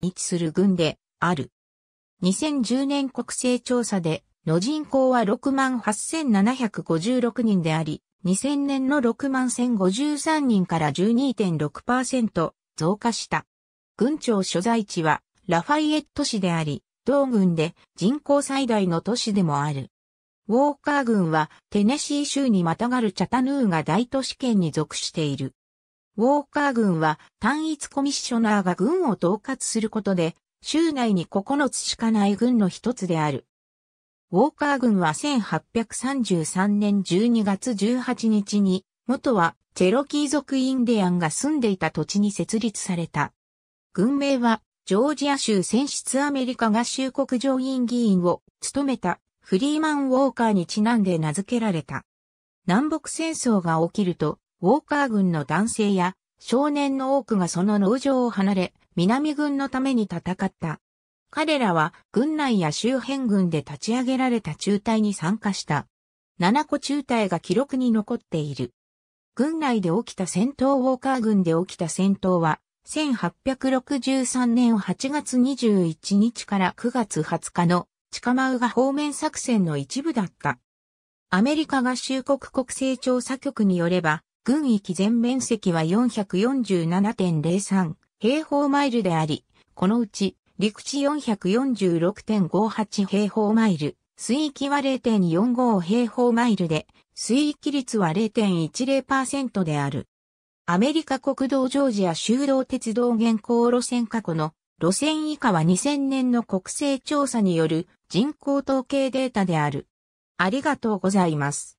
位置する軍である。2010年国勢調査で、の人口は68,756人であり、2000年の6 1 0 5 3人から12.6%増加した。軍庁所在地はラファイエット市であり、同軍で人口最大の都市でもある。ウォーカー軍はテネシー州にまたがるチャタヌーが大都市圏に属している。ウォーカー軍は単一コミッショナーが軍を統括することで、州内に9つしかない軍の一つである。ウォーカー軍は1833年12月18日に、元はチェロキー族インディアンが住んでいた土地に設立された。軍名は、ジョージア州選出アメリカ合衆国上院議員を務めたフリーマン・ウォーカーにちなんで名付けられた。南北戦争が起きると、ウォーカー軍の男性や少年の多くがその農場を離れ、南軍のために戦った。彼らは軍内や周辺軍で立ち上げられた中隊に参加した。7個中隊が記録に残っている。軍内で起きた戦闘ウォーカー軍で起きた戦闘は、1863年8月21日から9月20日のチカマウガ方面作戦の一部だった。アメリカ合衆国国勢調査局によれば、軍域全面積は447.03平方マイルであり、このうち陸地446.58平方マイル、水域は0.45平方マイルで、水域率は0.10%である。アメリカ国道ジョージア修道鉄道現行路線過去の路線以下は2000年の国勢調査による人口統計データである。ありがとうございます。